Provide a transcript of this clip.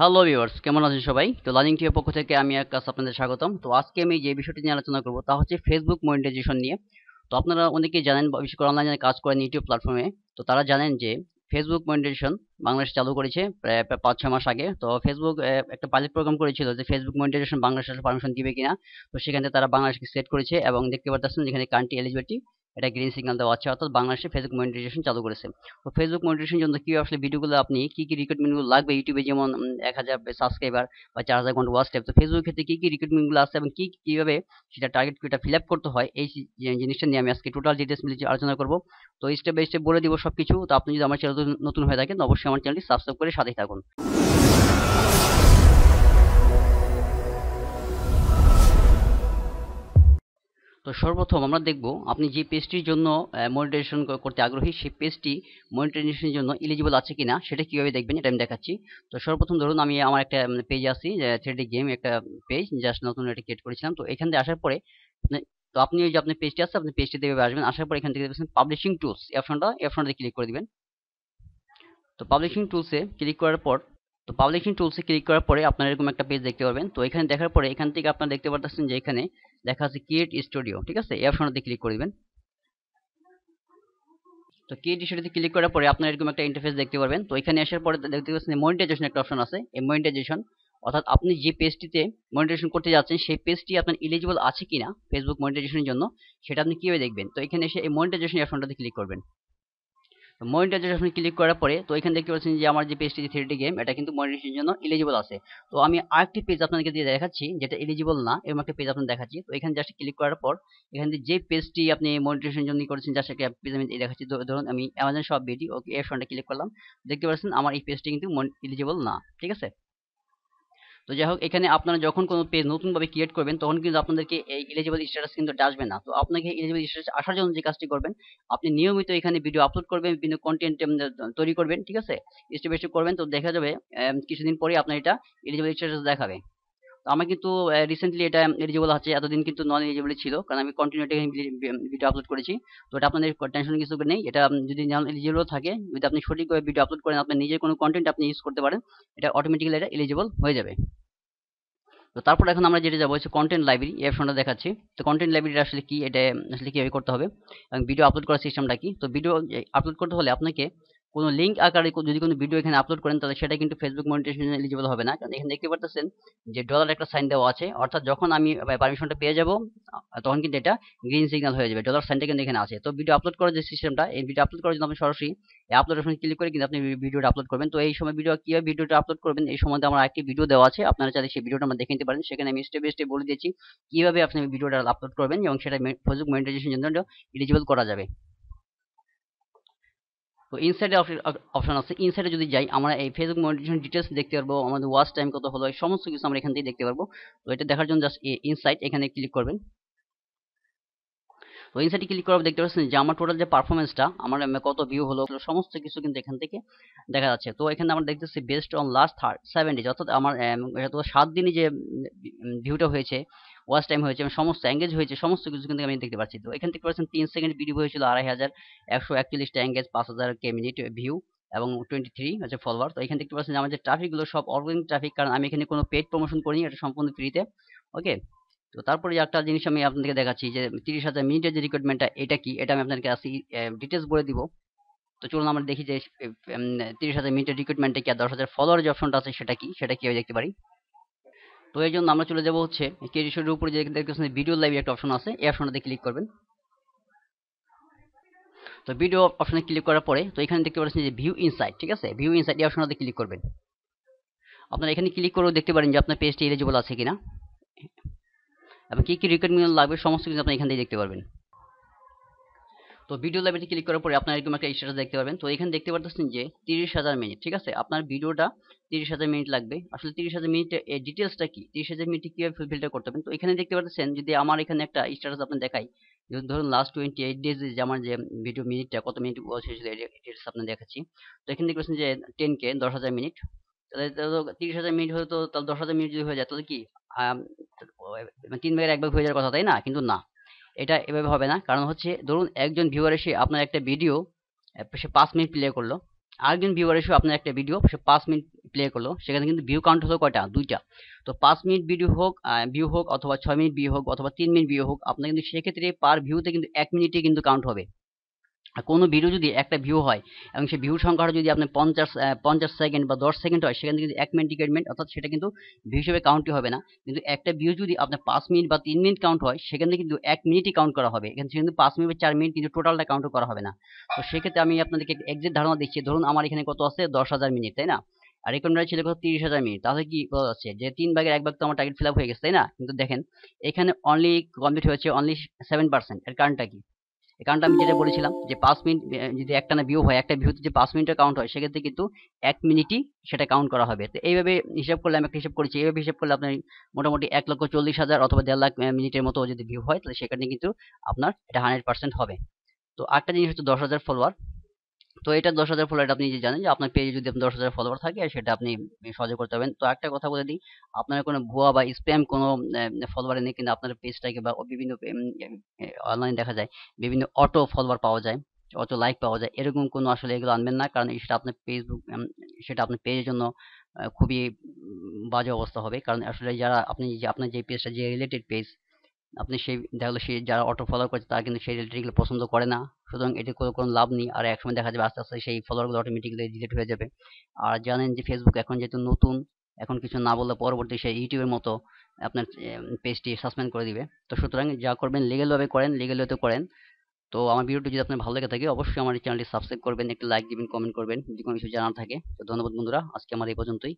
hello viewers কেমন আছেন সবাই তো লার্নিং টিভির পক্ষ থেকে আমি এক কাজ আপনাদের স্বাগতম তো আজকে আমি যে বিষয়টি নিয়ে আলোচনা করবো তা হচ্ছে ফেসবুক মনিটাইজেশন নিয়ে তো আপনারা অনেকেই জানেন বিশেষ করে অনলাইনে কাজ করেন ইউটিউব প্ল্যাটফর্মে তো তারা জানেন যে ফেসবুক মনিটাইজেশন বাংলাদেশ চালু করেছে প্রায় পাঁচ ছয় মাস আগে তো ফেসবুক একটা পাইলট প্রোগ্রাম করেছিল যে ফেসবুক মনিটাইজেশন বাংলাদেশের পারমিশন দিবে কিনা তো সেখানে তারা বাংলাদেশকে সেট করেছে এবং দেখতে পাচ্ছেন যেখানে কান্ট্রি এলিজিবিলিটি এটা গ্রিন সিগন্যাল দেওয়া আছে অর্থাৎ বাংলাদেশে ফেসবুক মনিটাইজেশন চালু করেছে তো ফেসবুক মনিটাইজেশন জন্য কি আসলে ভিডিওগুলো আপনি কি কি রিক্রুটমেন্টগুলো লাগবে ইউটিউবে যেমন এক হাজার সাবস্ক্রাইবার বা চার হাজার ঘন্টা ওয়াচ টাইপ তো ফেসবুক ক্ষেত্রে কি কি রিক্রুটমেন্টগুলো আছে এবং কি কীভাবে সেটা টার্গেট কিটা ফিল আপ করতে হয় এই জিনিসটা নিয়ে আমি আজকে টোটাল ডিটেলস মিলিয়ে আলোচনা করবো তো স্টেপ বাই স্টেপ বলে দিব সব কিছু তো আপনি যদি আমার চ্যানেল নতুন হয়ে থাকেন অবশ্যই আমার চ্যানেলটি সাবস্ক্রাইব করে সাথেই থাকুন তো সর্বপ্রথম আমরা দেখব আপনি যে পেজটির জন্য মনিটাইজেশন করতে আগ্রহী সেই পেজটি মনিটাইজেশনের জন্য এলিজিবল আছে কি না সেটা কীভাবে দেখবেন এটা আমি দেখাচ্ছি তো সর্বপ্রথম ধরুন আমি আমার একটা পেজ আসি থ্রিডি গেম একটা পেজ জাস্ট নতুন এটা ক্রিয়েট করেছিলাম তো এখান থেকে আসার পরে তো আপনি ওই যে আপনি পেজটি আসছে আপনি পেজটি দেখে আসবেন আসার পর এখান থেকে দেখবেন পাবলিশিং টুলস অপশনটা অপশনটা ক্লিক করে দিবেন তো পাবলিশিং টুলসে ক্লিক করার পর তো পাবলিশিং টুলসে ক্লিক করার পরে আপনার এরকম একটা পেজ দেখতে পাবেন তো এখানে দেখার পরে এখান থেকে আপনারা দেখতে পারতেছেন যে এখানে লেখা আছে কিট স্টুডিও ঠিক আছে এই অপশনটাতে ক্লিক করে দিবেন তো কিট স্টুডিওতে ক্লিক করার পরে আপনার এরকম একটা ইন্টারফেস দেখতে পারবেন তো এখানে আসার পরে দেখতে পাচ্ছেন মনিটাইজেশন একটা অপশন আছে এই মনিটাইজেশন অর্থাৎ আপনি যে পেজটিতে মনিটাইজেশন করতে যাচ্ছেন সেই পেজটি আপনার ইলিজিবল আছে কিনা ফেসবুক মনিটাইজেশনের জন্য সেটা আপনি কীভাবে দেখবেন তো এখানে এসে এই মনিটাইজেশন অপশনটাতে ক্লিক করবেন মনিটাইজেশন ক্লিক করার পরে তো এখানে দেখতে পাচ্ছেন যে আমার যে পেজটি যে থ্রিডি গেম এটা কিন্তু মনিটাইজেশনের জন্য এলিজিবল আছে তো আমি আরেকটি পেজ আপনাদেরকে দিয়ে দেখাচ্ছি যেটা এলিজিবল না এরকম একটা পেজ আপনাদের দেখাচ্ছি তো এখানে জাস্ট ক্লিক করার পর এখান থেকে যে পেজটি আপনি মনিটাইজেশনের জন্য করেছেন জাস্ট একটা পেজ আমি দেখাচ্ছি ধরুন আমি Amazon shop BD okay F click করলাম দেখতে পাচ্ছেন আমার এই পেজটি কিন্তু এলিজিবল না ঠিক আছে তো যাই হোক এখানে আপনারা যখন কোনো পেজ নতুনভাবে ক্রিয়েট করবেন তখন কিন্তু আপনাদেরকে এই এলিজিবল স্ট্যাটাস কিন্তু আসবে না তো আপনাকে এলিজিবল স্ট্যাটাস আসার জন্য যে কাজটি করবেন আপনি নিয়মিত এখানে ভিডিও আপলোড করবেন বিভিন্ন কন্টেন্ট তৈরি করবেন ঠিক আছে স্টেপ স্টেপ করবেন তো দেখা যাবে কিছুদিন পরে আপনার এটা এলিজিবল স্ট্যাটাস দেখাবে আমার কিন্তু রিসেন্টলি এটা এলিজিবল আছে এতদিন কিন্তু নন এলিজিবল ছিল কারণ আমি কন্টিনিউ ভিডিও আপলোড করেছি তো এটা আপনাদের টেনশন কিছু নেই এটা যদি নন এলিজিবল থাকে যদি আপনি সঠিকভাবে ভিডিও আপলোড করেন আপনার নিজের কোনো কন্টেন্ট আপনি ইউজ করতে পারেন এটা অটোমেটিক্যালি এটা এলিজিবল হয়ে যাবে তো তারপর এখন আমরা যেটা যাবো হচ্ছে কন্টেন্ট লাইব্রেরি এই অপশনটা দেখাচ্ছি তো কন্টেন্ট লাইব্রেরিটা আসলে কি এটা আসলে কীভাবে করতে হবে এবং ভিডিও আপলোড করার সিস্টেমটা কি তো ভিডিও আপলোড করতে হলে আপনাকে কোনো লিঙ্ক আকারে যদি কোনো ভিডিও এখানে আপলোড করেন তাহলে সেটা কিন্তু ফেসবুক মনিটাইজেশন এলিজিবল হবে না কারণ এখানে দেখতে পারতেছেন যে ডলার একটা সাইন দেওয়া আছে অর্থাৎ যখন আমি পারমিশনটা পেয়ে যাব তখন কিন্তু এটা গ্রিন সিগন্যাল হয়ে যাবে ডলার সাইনটা কিন্তু এখানে আছে তো ভিডিও আপলোড করার যে সিস্টেমটা এই ভিডিও আপলোড করার জন্য আপনি সরাসরি এই আপলোড অপশন ক্লিক করে কিন্তু আপনি ভিডিওটা আপলোড করবেন তো এই সময় ভিডিও কীভাবে ভিডিওটা আপলোড করবেন এই সময় আমার একটি ভিডিও দেওয়া আছে আপনারা চাইলে সেই ভিডিওটা আমরা দেখে নিতে পারেন সেখানে আমি স্টেপ বাই স্টেপ বলে দিয়েছি কীভাবে আপনি ভিডিওটা আপলোড করবেন এবং সেটা ফেসবুক মনিটাইজেশন জন্য এলিজিবল করা যাবে তো ইনসাইডে অপশন আছে ইনসাইডে যদি যাই আমরা এই ফেসবুক মনিটাইজেশন ডিটেলস দেখতে পারবো আমাদের ওয়াচ টাইম কত হলো সমস্ত কিছু আমরা এখান থেকে দেখতে পারবো তো এটা দেখার জন্য জাস্ট ইনসাইট এখানে ক্লিক করবেন তো ইনসাইটে ক্লিক করা দেখতে পাচ্ছেন যে আমার টোটাল যে পারফরমেন্সটা আমার কত ভিউ হলো সমস্ত কিছু কিন্তু এখান থেকে দেখা যাচ্ছে তো এখানে আমরা দেখতেছি best on last third seven days অর্থাৎ আমার সাত দিনই যে ভিউটা হয়েছে ওয়াচ টাইম হয়েছে এবং সমস্ত অ্যাঙ্গেজ হয়েছে সমস্ত কিছু কিন্তু আমি দেখতে পাচ্ছি তো এখান থেকে পাচ্ছেন তিন সেকেন্ড ভিডিও হয়েছিল আড়াই হাজার একশো একচল্লিশটা অ্যাঙ্গেজ পাঁচ হাজার কে মিনিট ভিউ এবং টোয়েন্টি থ্রি হচ্ছে ফলোয়ার তো এখানে দেখতে পাচ্ছেন যে আমার যে ট্রাফিকগুলো সব অর্গানিক ট্রাফিক কারণ আমি এখানে কোনো পেড প্রমোশন করিনি এটা সম্পূর্ণ ফ্রিতে ওকে তো তারপরে একটা জিনিস আমি আপনাদেরকে দেখাচ্ছি যে তিরিশ হাজার মিনিটের যে রিক্রুটমেন্টটা এটা কি এটা আমি আপনাদেরকে আসি ডিটেলস বলে দিব তো চলুন আমরা দেখি যে তিরিশ হাজার মিনিটের রিক্রুটমেন্টে কি আর দশ হাজার ফলোয়ার যে অপশনটা আছে সেটা কি সেটা কিভাবে দেখতে পারি তো এই জন্য আমরা চলে যাবো হচ্ছে কেরিশোরের উপরে যে দেখতেছেন ভিডিও লাইভ একটা অপশন আছে এই অপশনটাতে ক্লিক করবেন তো ভিডিও অপশনে ক্লিক করার পরে তো এখানে দেখতে পাচ্ছেন যে ভিউ ইনসাইট ঠিক আছে ভিউ ইনসাইট এই অপশনটাতে ক্লিক করবেন আপনারা এখানে ক্লিক করেও দেখতে পারেন যে আপনার পেজটি এলিজিবল আছে কিনা এবং কী কী রিকোয়ারমেন্ট লাগবে সমস্ত কিছু আপনি এখান থেকে দেখতে পারবেন তো ভিডিও লাইব্রেরি ক্লিক করার পরে আপনার এরকম একটা স্ট্যাটাস দেখতে পারবেন তো এখানে দেখতে পারতেছেন যে তিরিশ হাজার মিনিট ঠিক আছে আপনার ভিডিওটা তিরিশ হাজার মিনিট লাগবে আসলে তিরিশ হাজার মিনিট এই ডিটেলসটা কি তিরিশ হাজার মিনিট কীভাবে ফিল্টার করতে পারেন তো এখানে দেখতে পারতেছেন যদি আমার এখানে একটা স্ট্যাটাস আপনি দেখাই ধরুন লাস্ট টোয়েন্টি এইট ডেজ যে আমার যে ভিডিও মিনিটটা কত মিনিট ওয়াচ হয়েছিল ডিটেলস আপনার দেখাচ্ছি তো এখানে দেখতে পাচ্ছেন যে টেন কে দশ হাজার মিনিট তিরিশ হাজার মিনিট হয়তো তাহলে দশ হাজার মিনিট যদি হয়ে যায় তাহলে কি হ্যাঁ, তিন ভাগের এক ভাগ হয়ে যাওয়ার কথা তাই না কিন্তু না এটা এভাবে হবে না কারণ হচ্ছে ধরুন একজন ভিউয়ার এসে আপনার একটা ভিডিও সে পাঁচ মিনিট প্লে করলো আরেকজন ভিউয়ার এসে আপনার একটা ভিডিও সে পাঁচ মিনিট প্লে করলো সেখানে কিন্তু ভিউ কাউন্ট হলো কয়টা দুইটা তো পাঁচ মিনিট ভিডিও হোক ভিউ হোক অথবা ছয় মিনিট ভিউ হোক অথবা তিন মিনিট ভিউ হোক আপনার কিন্তু সেক্ষেত্রে পার ভিউতে কিন্তু এক মিনিটে কিন্তু কাউন্ট হবে কোনো ভিডিও যদি একটা ভিউ হয় এবং সেই ভিউ সংখ্যাটা যদি আপনি পঞ্চাশ পঞ্চাশ সেকেন্ড বা দশ সেকেন্ড হয় সেখান থেকে কিন্তু এক মিনিট এক মিনিট অর্থাৎ সেটা কিন্তু ভিউ হিসেবে কাউন্টই হবে না কিন্তু একটা ভিউ যদি আপনার পাঁচ মিনিট বা তিন মিনিট কাউন্ট হয় সেখান থেকে কিন্তু এক মিনিটই কাউন্ট করা হবে এখানে কিন্তু পাঁচ মিনিট বা চার মিনিট কিন্তু টোটালটা কাউন্ট করা হবে না তো সেক্ষেত্রে আমি আপনাদেরকে এক্সাক্ট ধারণা দিচ্ছি ধরুন আমার এখানে কত আছে দশ হাজার মিনিট তাই না আর রেকমেন্ডার ছিল কত তিরিশ হাজার মিনিট তাহলে কি বোঝা যাচ্ছে যে তিন ভাগের এক ভাগ তো আমার টার্গেট ফিল আপ হয়ে গেছে তাই না কিন্তু দেখেন এখানে অনলি কমপ্লিট হয়েছে অনলি সেভেন পার্সেন্ট এর কারণটা কি কারণটা আমি যেটা বলেছিলাম যে পাঁচ মিনিট যদি একটা না ভিউ হয় একটা ভিউতে যে পাঁচ মিনিটের কাউন্ট হয় সেক্ষেত্রে কিন্তু এক মিনিটই সেটা কাউন্ট করা হবে তো এইভাবে হিসাব করলে আমি একটা হিসাব করেছি এইভাবে হিসাব করলে আপনার মোটামুটি এক লক্ষ চল্লিশ হাজার অথবা দেড় লাখ মিনিটের মতো যদি ভিউ হয় তাহলে সেখানে কিন্তু আপনার এটা হান্ড্রেড পার্সেন্ট হবে তো আরেকটা জিনিস হচ্ছে দশ হাজার ফলোয়ার তো এটা দশ হাজার ফলোয়ার আপনি যে জানেন যে আপনার পেজে যদি আপনি দশ হাজার ফলোয়ার থাকে সেটা আপনি সহজে করতে পারবেন তো একটা কথা বলে দিই আপনার কোনো ভুয়া বা স্প্যাম কোনো ফলোয়ারে নেই কিন্তু আপনার পেজটাকে বা বিভিন্ন অনলাইন দেখা যায় বিভিন্ন অটো ফলোয়ার পাওয়া যায় অটো লাইক পাওয়া যায় এরকম কোনো আসলে এগুলো আনবেন না কারণ সেটা আপনার ফেসবুক সেটা আপনার পেজের জন্য খুবই বাজে অবস্থা হবে কারণ আসলে যারা আপনি যে আপনার যে পেজটা যে রিলেটেড পেজ আপনি সেই গেলো সেই যারা অটো ফলোয়ার করছে তারা কিন্তু সেই রিলেটিভগুলো পছন্দ করে না সুতরাং এটি করে কোনো লাভ নেই আর একসময় দেখা যাবে আস্তে আস্তে সেই ফলোয়ারগুলো অটোমেটিকলি ডিলিট হয়ে যাবে আর জানেন যে ফেসবুক এখন যেহেতু নতুন এখন কিছু না বললে পরবর্তী সেই ইউটিউবের মতো আপনার পেজটি সাসপেন্ড করে দিবে তো সুতরাং যা করবেন লিগেলভাবে করেন লিগেলভাবে করেন তো আমার ভিডিওটি যদি আপনার ভালো লেগে থাকে অবশ্যই আমার এই চ্যানেলটি সাবস্ক্রাইব করবেন একটি লাইক দিবেন কমেন্ট করবেন যদি কোনো কিছু জানার থাকে তো ধন্যবাদ বন্ধুরা আজকে আমার এই পর্যন্তই